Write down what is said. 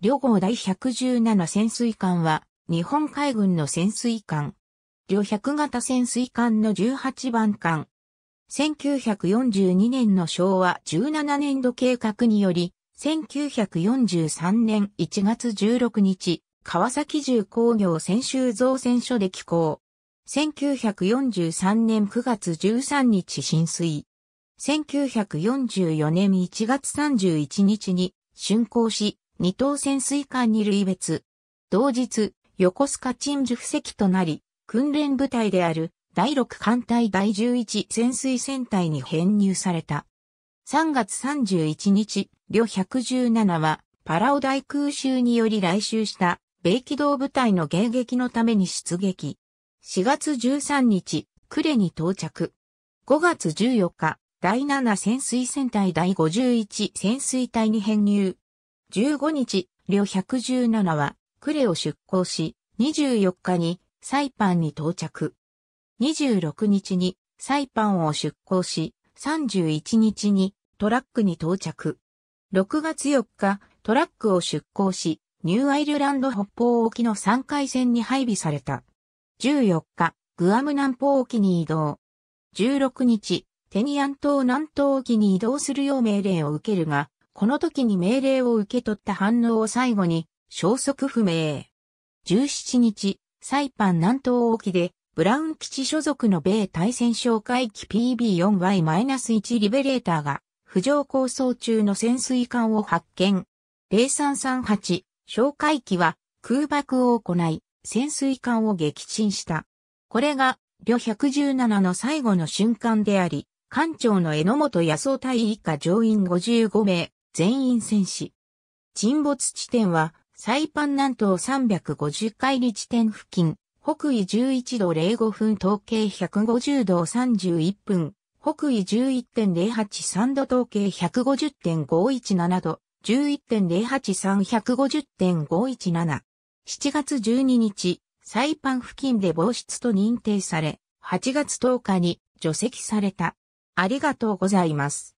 旅号第117潜水艦は、日本海軍の潜水艦。旅100型潜水艦の18番艦。1942年の昭和17年度計画により、1943年1月16日、川崎重工業専修造船所で寄港。1943年9月13日浸水。1944年1月31日に竣工し、二等潜水艦に類別。同日、横須賀鎮守布石となり、訓練部隊である第六艦隊第十一潜水船隊に編入された。3月31日、旅117はパラオ大空襲により来襲した米機動部隊の迎撃のために出撃。4月13日、クレに到着。5月14日、第7潜水船隊第51潜水隊に編入。15日、両117は、クレを出港し、24日にサイパンに到着。26日にサイパンを出港し、31日にトラックに到着。6月4日、トラックを出港し、ニューアイルランド北方沖の3回線に配備された。14日、グアム南方沖に移動。16日、テニアン島南東沖に移動するよう命令を受けるが、この時に命令を受け取った反応を最後に、消息不明。17日、サイパン南東沖で、ブラウン基地所属の米対戦哨戒機 PB4Y-1 リベレーターが、浮上構想中の潜水艦を発見。0338、哨戒機は空爆を行い、潜水艦を撃沈した。これが、旅117の最後の瞬間であり、艦長の榎本康夫隊以下乗員55名、全員戦死。沈没地点は、サイパン南東350海里地点付近、北緯11度05分統計150度31分、北緯11.083度統計150.517度、11.083150.517。7月12日、サイパン付近で防湿と認定され、8月10日に除籍された。ありがとうございます。